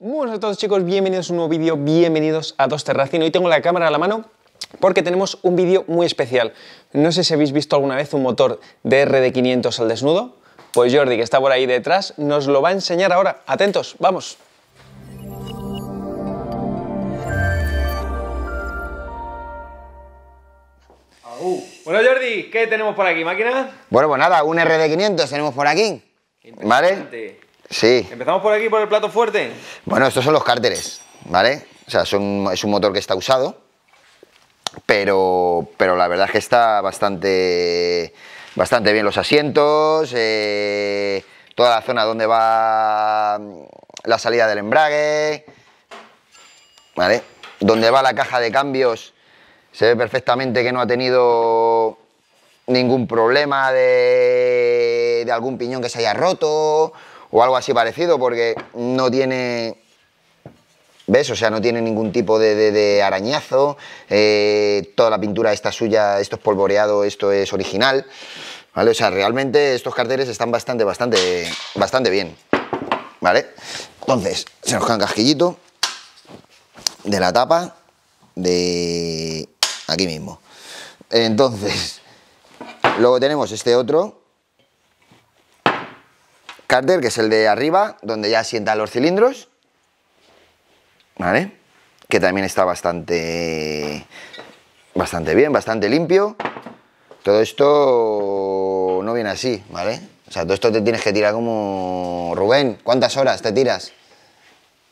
Buenas a todos chicos, bienvenidos a un nuevo vídeo, bienvenidos a Dos Terracino. Hoy tengo la cámara a la mano porque tenemos un vídeo muy especial. No sé si habéis visto alguna vez un motor de rd 500 al desnudo. Pues Jordi, que está por ahí detrás, nos lo va a enseñar ahora. Atentos, vamos. Bueno Jordi, ¿qué tenemos por aquí, máquina? Bueno, pues nada, un RD500 tenemos por aquí. ¿Vale? ¿Empezamos por aquí, por el plato fuerte? Bueno, estos son los cárteres, ¿vale? O sea, es un motor que está usado, pero, la verdad es que está bastante, bastante bien los asientos, eh, toda la zona donde va la salida del embrague, ¿vale? Donde va la caja de cambios, se ve perfectamente que no ha tenido ningún problema de algún piñón que se haya roto, o algo así parecido, porque no tiene. ¿Ves? O sea, no tiene ningún tipo de, arañazo. Eh, toda la pintura está suya, esto es polvoreado, esto es original. ¿Vale? O sea, realmente estos carteles están bastante, bastante, bastante bien. ¿Vale? Entonces, se nos cae un casquillito de la tapa de aquí mismo. Entonces, luego tenemos este otro, Carter, que es el de arriba, donde ya sientan los cilindros. ¿Vale? Que también está bastante, bastante bien, bastante limpio. Todo esto no viene así, ¿vale? O sea, todo esto te tienes que tirar como... Rubén, ¿cuántas horas te tiras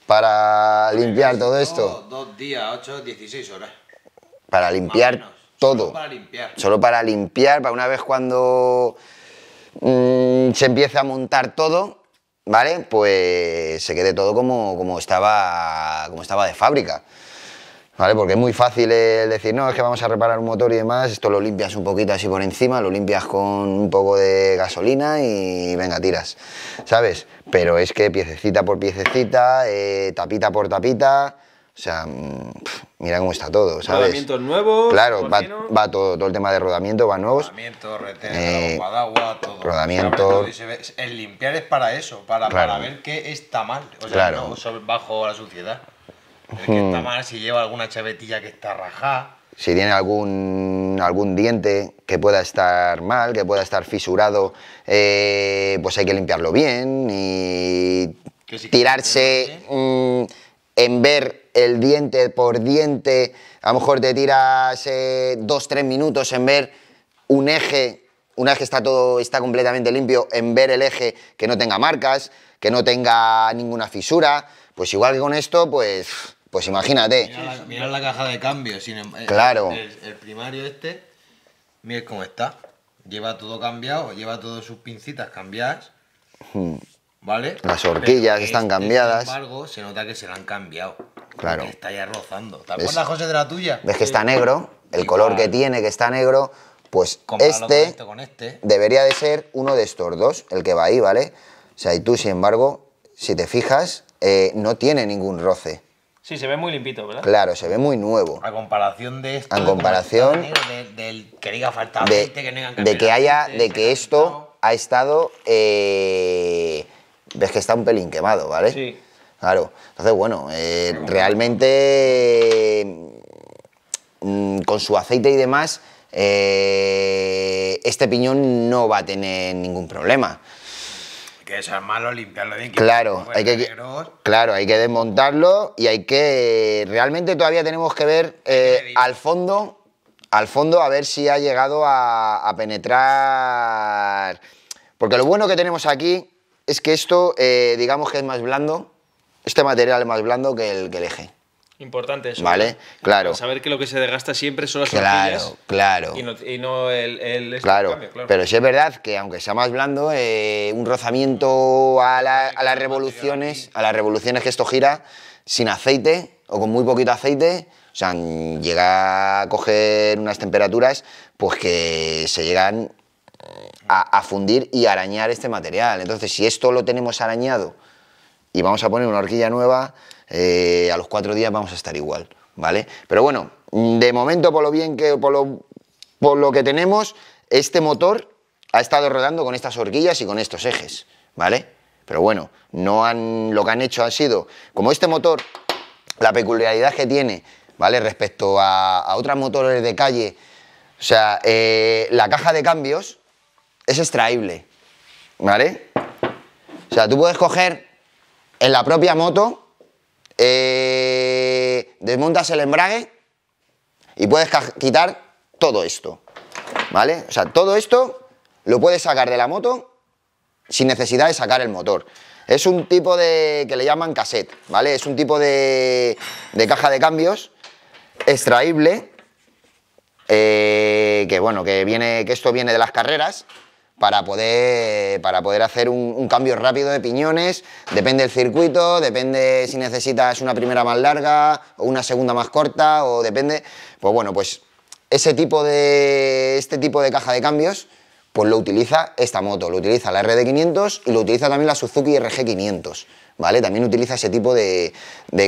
para limpiar todo esto? Dos días, ocho, dieciséis horas. Para limpiar todo. Solo para limpiar. Solo para limpiar, para una vez cuando Mm, se empieza a montar todo, ¿vale? Pues se quede todo como, estaba, como estaba de fábrica. ¿Vale? Porque es muy fácil el decir, no, es que vamos a reparar un motor y demás, esto lo limpias un poquito así por encima, lo limpias con un poco de gasolina y venga, tiras, ¿sabes? Pero es que piececita por piececita, eh, tapita por tapita, o sea, mm, mira cómo está todo, ¿sabes? Rodamientos nuevos. Claro, va, todo, todo el tema de rodamiento, va nuevos. Rodamiento, retenes, eh, agua, todo. El limpiar es para eso, para, ver qué está mal. O sea, no bajo la suciedad. que hmm. está mal, si lleva alguna chavetilla que está rajada. Si tiene algún, algún diente que pueda estar mal, que pueda estar fisurado, eh, pues hay que limpiarlo bien y tirarse mm, en ver el diente por diente, a lo mejor te tiras eh, dos, tres minutos en ver un eje, un eje está todo, está completamente limpio, en ver el eje que no tenga marcas, que no tenga ninguna fisura, pues igual que con esto, pues, pues imagínate. Mirad la, caja de cambio, sin em- eh, el, claro. El, primario este, mira cómo está, lleva todo cambiado, lleva todas sus pincitas cambiadas, hmm. ¿vale? Las horquillas están cambiadas. Sin embargo, se nota que se la han cambiado. Claro. está ya rozando. tal acuerdas, la José, de la tuya? Ves que está negro, el color que tiene, que está negro, pues este, este, con este debería de ser uno de estos dos, el que va ahí, ¿vale? O sea, y tú, sin embargo, si te fijas, eh, no tiene ningún roce. Sí, se ve muy limpito, ¿verdad? Claro, se ve muy nuevo. A comparación de esto. A comparación. de, que diga falta de, que haya. de que esto ha estado. Eh, ves que está un pelín quemado, ¿vale? Sí. Claro. Entonces, bueno, eh, realmente mm, con su aceite y demás, eh, este piñón no va a tener ningún problema. Hay que desarmarlo, limpiarlo bien. Claro, hay que, claro, hay que desmontarlo y hay que... Realmente todavía tenemos que ver eh, al fondo, al fondo a ver si ha llegado a, penetrar... Porque lo bueno que tenemos aquí es que esto, digamos que es más blando, este material es más blando que el, que el eje. Importante eso. ¿Vale? Claro. Saber que lo que se desgasta siempre son las claro, Claro, Y no, el, el este claro, cambio, Pero sí es verdad que aunque sea más blando, eh, un rozamiento a, las revoluciones, a las revoluciones que esto gira, sin aceite o con muy poquito aceite, o sea, llega a coger unas temperaturas pues que se llegan a fundir y arañar este material. Entonces, si esto lo tenemos arañado y vamos a poner una horquilla nueva, eh, a los cuatro días vamos a estar igual, ¿vale? Pero bueno, de momento, por lo bien que, por lo, por lo que tenemos, este motor ha estado rodando con estas horquillas y con estos ejes, ¿vale? Pero bueno, no han, lo que han hecho ha sido, como este motor, la peculiaridad que tiene, ¿vale? Respecto a, a otros motores de calle, o sea, eh, la caja de cambios es extraíble, ¿vale? O sea, tú puedes coger en la propia moto, eh, desmontas el embrague y puedes quitar todo esto, ¿vale? O sea, todo esto lo puedes sacar de la moto sin necesidad de sacar el motor. Es un tipo de, que le llaman cassette, ¿vale? Es un tipo de, de caja de cambios extraíble, eh, que bueno, que, viene, que esto viene de las carreras, para poder, para poder hacer un, cambio rápido de piñones. Depende del circuito, depende si necesitas una primera más larga o una segunda más corta o depende. Pues bueno, pues ese tipo de, este tipo de caja de cambios pues lo utiliza esta moto, lo utiliza la RD500 y lo utiliza también la Suzuki RG500. ¿Vale? También utiliza ese tipo de,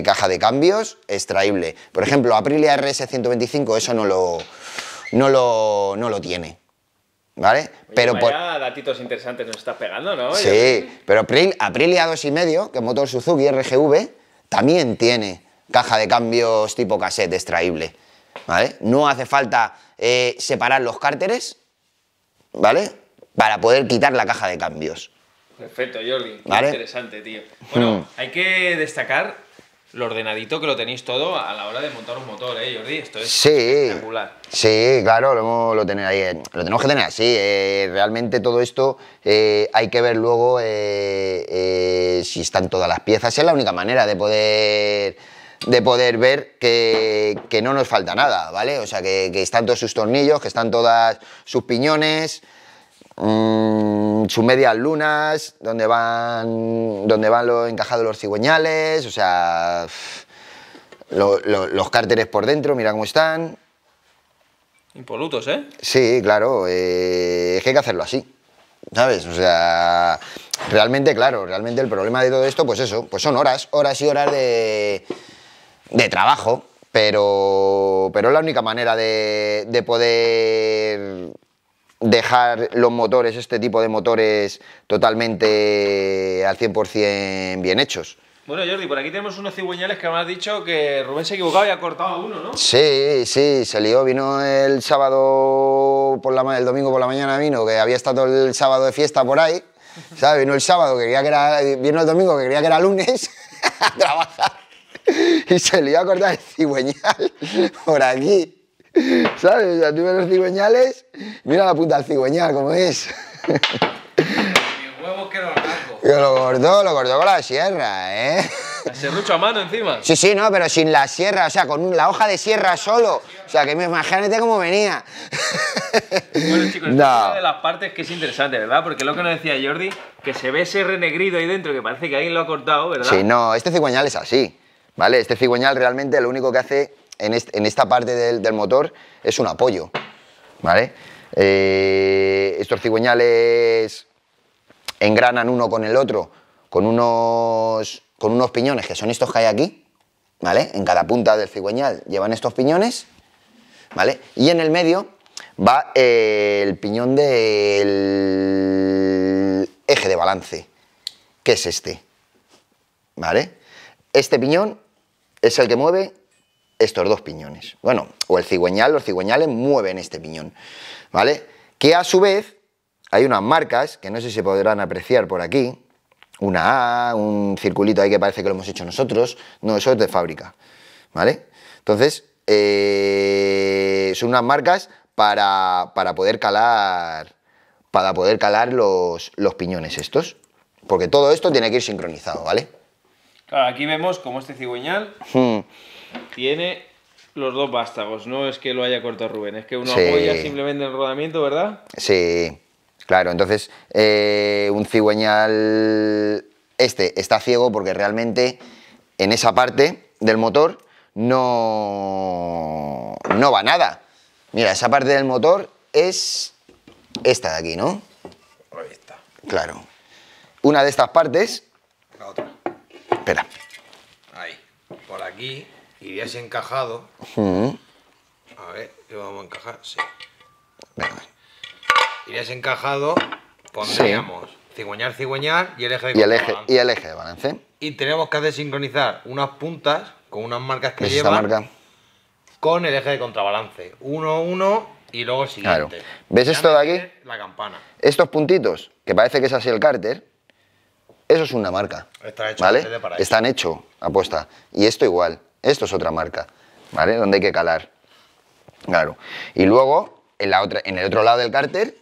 caja de cambios extraíble. Por ejemplo, Aprilia RS125 eso no lo tiene. ¿Vale? pero vaya por... datitos interesantes nos estás pegando, ¿no? Sí, pero Aprilia 2,5, que es motor Suzuki RGV, también tiene caja de cambios tipo cassette extraíble, ¿vale? No hace falta eh, separar los cárteres, ¿vale? Para poder quitar la caja de cambios. Perfecto, Jordi. interesante, tío. Bueno, mm. hay que destacar lo ordenadito que lo tenéis todo a la hora de montar un motor, ¿eh, Jordi? Esto es sí, espectacular. Sí, claro, lo, eh, lo tenemos que tener así. Eh, realmente todo esto eh, hay que ver luego si están todas las piezas. Es la única manera de poder de poder ver que, no nos falta nada, ¿vale? O sea, que, que están todos sus tornillos, que están todas sus piñones, Mm, sus medias lunas, donde van, donde van encajados los cigüeñales, o sea, los cárteres por dentro, mira cómo están. Impolutos, ¿eh? Sí, claro, eh, es que hay que hacerlo así, ¿sabes? O sea, realmente, claro, realmente el problema de todo esto, pues eso, pues son horas, horas y horas de, de trabajo, pero, pero es la única manera de, de poder dejar los motores, este tipo de motores, totalmente al 100% bien hechos. Bueno, Jordi, por aquí tenemos unos cigüeñales que me has dicho que Rubén se equivocaba y ha cortado uno, ¿no? Sí, sí, se lió. Vino el sábado, por la, el domingo por la mañana vino, que había estado el sábado de fiesta por ahí, ¿sabes? Vino el sábado, que que era, vino el domingo, que quería que era lunes, a trabajar. Y se lió a cortar el cigüeñal por aquí. ¿Sabes? O sea, tú ves los cigüeñales, mira la punta del cigüeñal como es. Mi huevo que lo arranco. lo cortó, lo cortó con la sierra, ¿eh? ¿El serrucho a mano encima. Sí, sí, no, pero sin la sierra, o sea, con la hoja de sierra solo. O sea, que imagínate cómo venía. Bueno, chicos, es una de las partes que es interesante, ¿verdad? Porque lo que nos decía Jordi, que se ve ese renegrido ahí dentro, que parece que alguien lo ha cortado, ¿verdad? Sí, no, este cigüeñal es así, ¿vale? Este cigüeñal realmente lo único que hace en, esta parte del, motor es un apoyo, ¿vale? Eh, estos cigüeñales engranan uno con el otro, con unos, con unos piñones, que son estos que hay aquí, ¿vale? En cada punta del cigüeñal llevan estos piñones, ¿vale? Y en el medio va eh, el piñón del eje de balance, que es este, ¿vale? Este piñón es el que mueve estos dos piñones. Bueno, o el cigüeñal, los cigüeñales mueven este piñón, ¿vale? Que a su vez hay unas marcas, que no sé si podrán apreciar por aquí, una A, un circulito ahí que parece que lo hemos hecho nosotros, no, eso es de fábrica, ¿vale? Entonces, eh, son unas marcas para, poder calar, para poder calar los, los piñones estos, porque todo esto tiene que ir sincronizado, ¿vale? aquí vemos como este cigüeñal... Hmm tiene los dos vástagos. No es que lo haya cortado Rubén, es que uno apoya simplemente el rodamiento, ¿verdad? Sí, claro. Entonces, eh, un cigüeñal este está ciego porque realmente en esa parte del motor no, no va nada. Mira, esa parte del motor es esta de aquí, ¿no? Ahí está. Claro. Una de estas partes... La otra. Espera. Ahí. Por aquí irías encajado. encajado A ver, ¿qué vamos a encajar? Sí. Irías encajado, pondríamos cigüeñar, cigüeñar y el eje de y Y el eje de balance. Y tenemos que hacer sincronizar unas puntas con unas marcas que llevan marca? con el eje de contrabalance. Uno, uno y luego el siguiente. ¿Ves esto de aquí? La campana. Estos puntitos, que parece que es así el cárter, eso es una marca. Está hecho ¿vale? Están hechos apuesta. Y esto igual. Esto es otra marca, ¿vale? Donde hay que calar. Claro. Y luego, en, la otra, en el otro lado del cárter,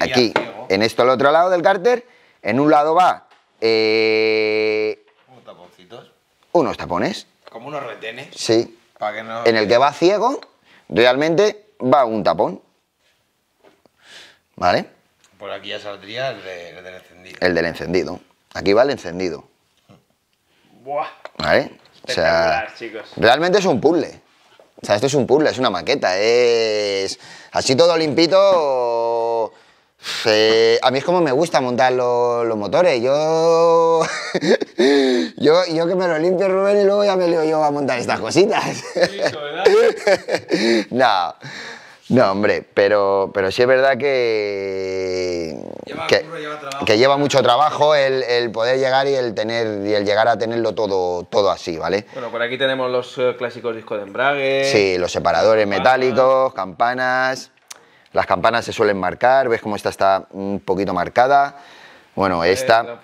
aquí, en esto el otro lado del cárter, en un lado va... Eh, unos Unos tapones. Como unos retenes. Sí. En el que va ciego, realmente va un tapón. ¿Vale? Por aquí ya saldría el, del encendido. El del encendido. Aquí va el encendido. Buah. ¿Vale? O sea, realmente es un puzzle. O sea, esto es un puzzle, es una maqueta, es así todo limpito. Eh, a mí es como me gusta montar los motores. Yo, yo, que me lo limpio Rubén y luego ya me leo yo a montar estas cositas. no. No, hombre, pero, pero sí es verdad que. Lleva que, lleva mucho trabajo el, poder llegar y el tener y el llegar a tenerlo todo, todo así, ¿vale? Bueno, por aquí tenemos los eh, clásicos discos de embrague. Sí, los separadores metálicos, campanas. Las campanas se suelen marcar, ves cómo esta está un poquito marcada. Bueno, esta.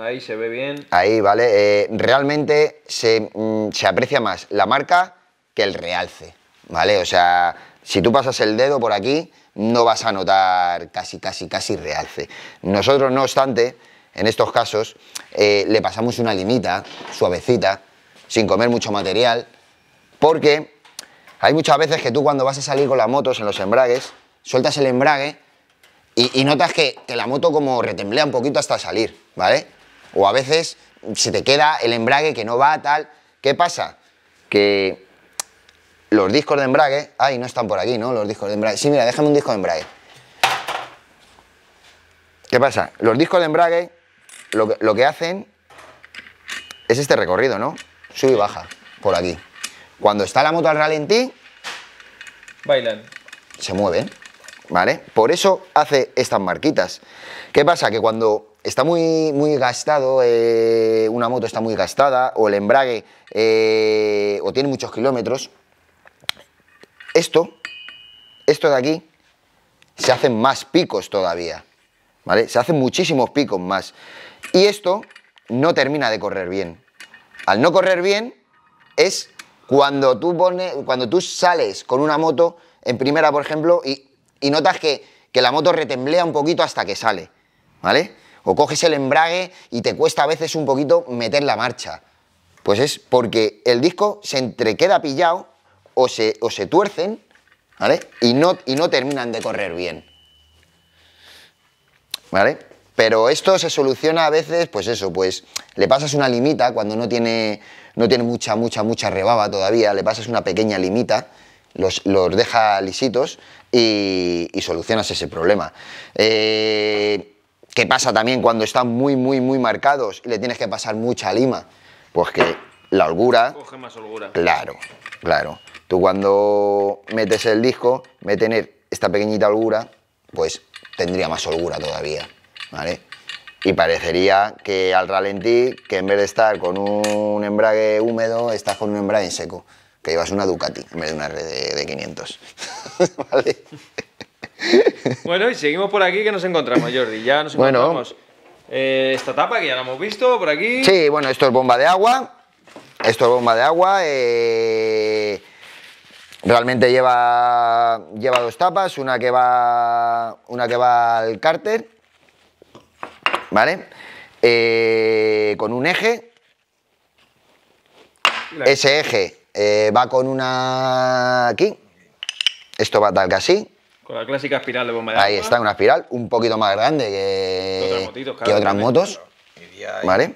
Ahí se ve bien. Ahí, vale. Eh, realmente se, mm, se aprecia más la marca que el realce. ¿vale? O sea, si tú pasas el dedo por aquí, no vas a notar casi, casi, casi realce. Nosotros, no obstante, en estos casos, eh, le pasamos una limita suavecita, sin comer mucho material, porque hay muchas veces que tú cuando vas a salir con las motos en los embragues, sueltas el embrague y, notas que, que, la moto como retemblea un poquito hasta salir, ¿vale? O a veces se te queda el embrague que no va tal. ¿Qué pasa? Que los discos de embrague, ay, no están por aquí, ¿no? Los discos de embrague. Sí, mira, déjame un disco de embrague. ¿Qué pasa? Los discos de embrague lo que, hacen es este recorrido, ¿no? Sube y baja, por aquí. Cuando está la moto al ralentí... Bailan. Se mueve, ¿vale? Por eso hace estas marquitas. ¿Qué pasa? Que cuando está muy, muy gastado, eh, una moto está muy gastada, o el embrague, eh, o tiene muchos kilómetros, esto, esto de aquí, se hacen más picos todavía, ¿vale? Se hacen muchísimos picos más. Y esto no termina de correr bien. Al no correr bien es cuando tú, pones, cuando tú sales con una moto en primera, por ejemplo, y, notas que, que, la moto retemblea un poquito hasta que sale, ¿vale? O coges el embrague y te cuesta a veces un poquito meter la marcha. Pues es porque el disco se entrequeda pillado o se, tuercen, ¿vale? Y no, y no terminan de correr bien. ¿Vale? Pero esto se soluciona a veces, pues eso, pues le pasas una limita cuando no tiene, no tiene mucha, mucha, mucha rebaba todavía, le pasas una pequeña limita, los, deja lisitos y, solucionas ese problema. Eh, ¿Qué pasa también cuando están muy, muy, muy marcados y le tienes que pasar mucha lima? Pues que la holgura... Coge más holgura. Claro, claro. Tú cuando metes el disco, me tener esta pequeñita holgura, pues tendría más holgura todavía, ¿vale? Y parecería que al ralentí, que en vez de estar con un embrague húmedo, estás con un embrague en seco, que llevas una Ducati en vez de una red de, 500, ¿vale? Bueno, y seguimos por aquí que nos encontramos, Jordi, ya nos bueno. encontramos. Eh, esta tapa que ya la hemos visto por aquí. Sí, bueno, esto es bomba de agua. Esto es bomba de agua. Eh, Realmente lleva, dos tapas, una que va, una que va al cárter, ¿vale? Eh, con un eje. Ese eje eh, va con una aquí. Esto va tal que así. Con la clásica espiral de bomba Ahí está, una espiral un poquito más grande que, otras, que otras motos. ¿Vale?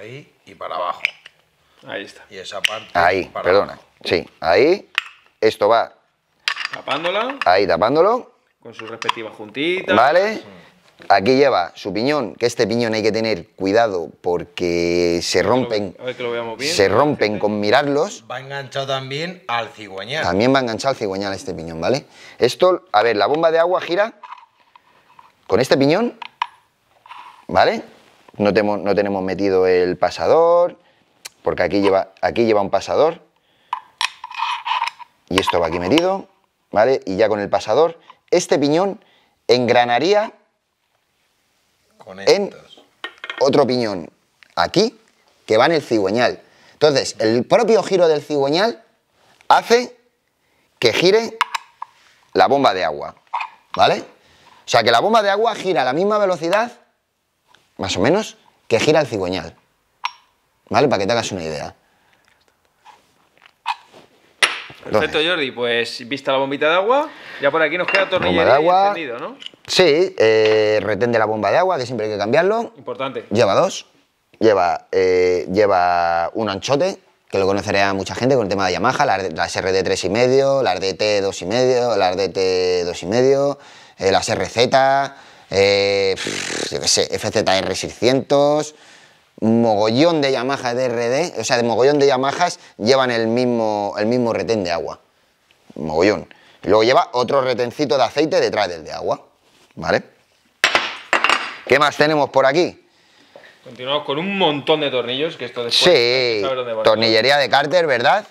Ahí y para abajo. Ahí está. Y esa parte. Ahí, perdona. Sí, ahí. Esto va. Tapándola. Ahí, tapándolo. Con sus respectivas juntitas. Vale. Aquí lleva su piñón, que este piñón hay que tener cuidado porque se rompen. A ver que lo veamos bien. Se rompen con mirarlos. Va enganchado también al cigüeñal. También va enganchado al cigüeñal este piñón, ¿vale? Esto, a ver, la bomba de agua gira con este piñón, ¿vale? No, tenemos, no tenemos metido el pasador, porque aquí lleva, aquí lleva un pasador y esto va aquí medido, ¿vale? Y ya con el pasador, este piñón engranaría en otro piñón aquí que va en el cigüeñal. Entonces, el propio giro del cigüeñal hace que gire la bomba de agua, ¿vale? O sea, que la bomba de agua gira a la misma velocidad, más o menos, que gira el cigüeñal, ¿vale? Para que te hagas una idea. Perfecto, Jordi. Pues vista la bombita de agua, ya por aquí nos queda tornillería de agua, encendido, ¿no? Sí, eh, retén de la bomba de agua, que siempre hay que cambiarlo. Importante. Lleva dos. Lleva, eh, lleva un anchote, que lo a mucha gente con el tema de Yamaha, las, RD 3,5, las DT 2,5, las DT 2,5, eh, las RZ, eh, yo qué sé, FZR 600 mogollón de Yamaha DRD, o sea, de mogollón de Yamahas llevan el mismo, el mismo retén de agua. Mogollón. luego lleva otro retencito de aceite detrás del de agua. ¿Vale? ¿Qué más tenemos por aquí? Continuamos con un montón de tornillos, que esto después... Sí, tornillería de cárter, ¿verdad?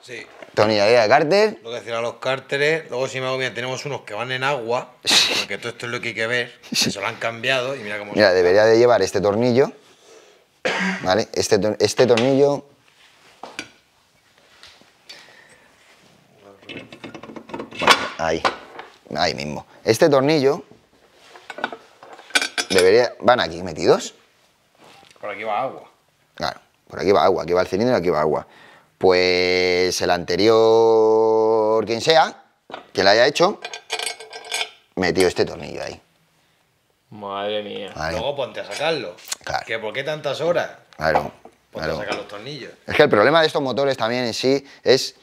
Sí. Tornillería de cárter. Lo que a los cárteres, luego si me hago bien, tenemos unos que van en agua, porque todo esto es lo que hay que ver, se lo han cambiado y mira cómo... Mira, debería de llevar este tornillo ¿Vale? Este, este tornillo... ahí, ahí mismo. Este tornillo debería... ¿Van aquí metidos? Por aquí va agua. Claro, por aquí va agua, aquí va el cilindro y aquí va agua. Pues el anterior, quien sea, que la haya hecho, metió este tornillo ahí. Madre mía. Luego ponte a sacarlo. ¿Que ¿Por qué tantas horas? Claro. Ponte a sacar los tornillos. Es que el problema de estos motores también en sí es,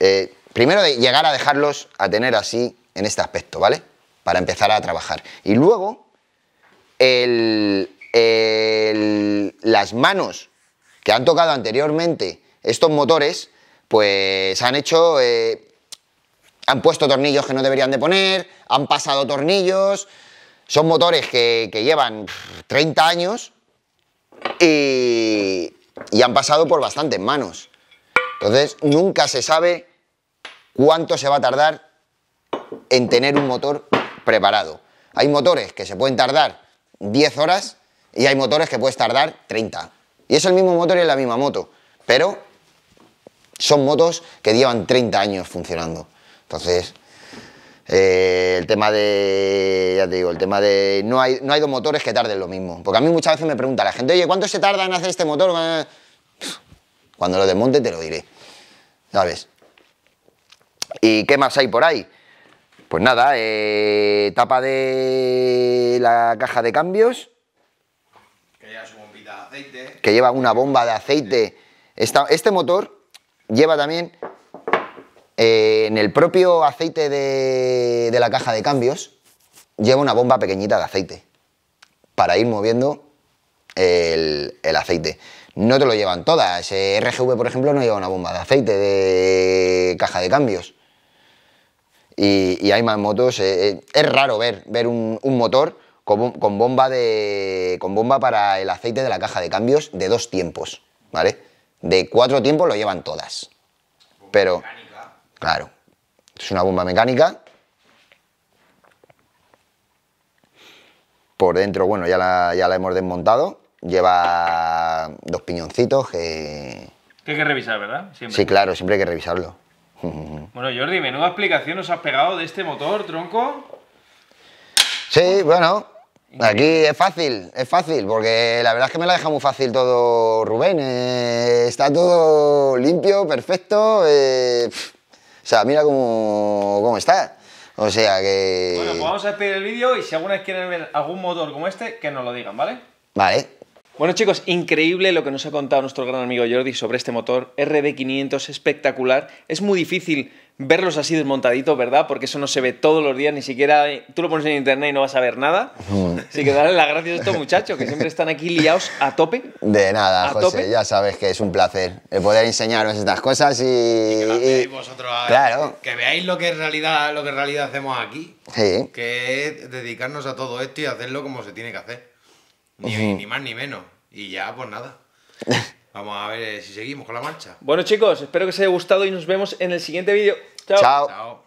eh, primero, de llegar a dejarlos a tener así en este aspecto, ¿vale? Para empezar a trabajar. Y luego, las manos que han tocado anteriormente estos motores, pues han hecho... Eh, han puesto tornillos que no deberían de poner, han pasado tornillos, son motores que, llevan 30 años y, han pasado por bastantes manos. Entonces, nunca se sabe cuánto se va a tardar en tener un motor preparado. Hay motores que se pueden tardar 10 horas y hay motores que puedes tardar 30. Y es el mismo motor y es la misma moto, pero son motos que llevan 30 años funcionando. Entonces, eh, el tema de, ya te digo, el tema de no hay, no hay dos motores que tarden lo mismo. Porque a mí muchas veces me pregunta la gente, oye, ¿cuánto se tarda en hacer este motor? Cuando lo desmonte te lo diré, ¿sabes? ¿Y qué más hay por ahí? Pues nada, eh, tapa de la caja de cambios. Que lleva su bombita de Que lleva una bomba de aceite. este motor lleva también eh, en el propio aceite de, la caja de cambios lleva una bomba pequeñita de aceite para ir moviendo el, aceite. No te lo llevan todas. RGV, por ejemplo, no lleva una bomba de aceite de caja de cambios. Y, hay más motos. Eh, eh, es raro ver, ver un, motor con, con, bomba de, con bomba para el aceite de la caja de cambios de dos tiempos. ¿Vale? De cuatro tiempos lo llevan todas. Pero. Claro, es una bomba mecánica. Por dentro, bueno, ya la, hemos desmontado. Lleva dos piñoncitos que... que hay que revisar, ¿verdad? Sí, claro, siempre hay que revisarlo. Bueno, Jordi, menuda explicación os has pegado de este motor, tronco. Sí, bueno, Aquí es fácil, es fácil, porque la verdad es que me la deja muy fácil todo Rubén. Eh, está todo limpio, perfecto. Eh, o sea, mira cómo, está. O sea que... Bueno, pues vamos a despedir el vídeo y si alguna vez quieren ver algún motor como este, que nos lo digan, ¿vale? Vale, bueno chicos, increíble lo que nos ha contado nuestro gran amigo Jordi sobre este motor RD500, espectacular. Es muy difícil verlos así desmontaditos, ¿verdad? Porque eso no se ve todos los días, ni siquiera eh, tú lo pones en internet y no vas a ver nada. Así que dale las gracias a estos muchachos que siempre están aquí liados a tope. De nada, José, ya sabes que es un placer eh, poder enseñaros estas cosas y... que vosotros, claro. que veáis lo que, en realidad, lo que en realidad hacemos aquí. Que es dedicarnos a todo esto y hacerlo como se tiene que hacer. Ni, más ni menos. Y ya, pues nada. Vamos a ver si seguimos con la marcha. Bueno, chicos, espero que os haya gustado y nos vemos en el siguiente vídeo. Chao. Chao.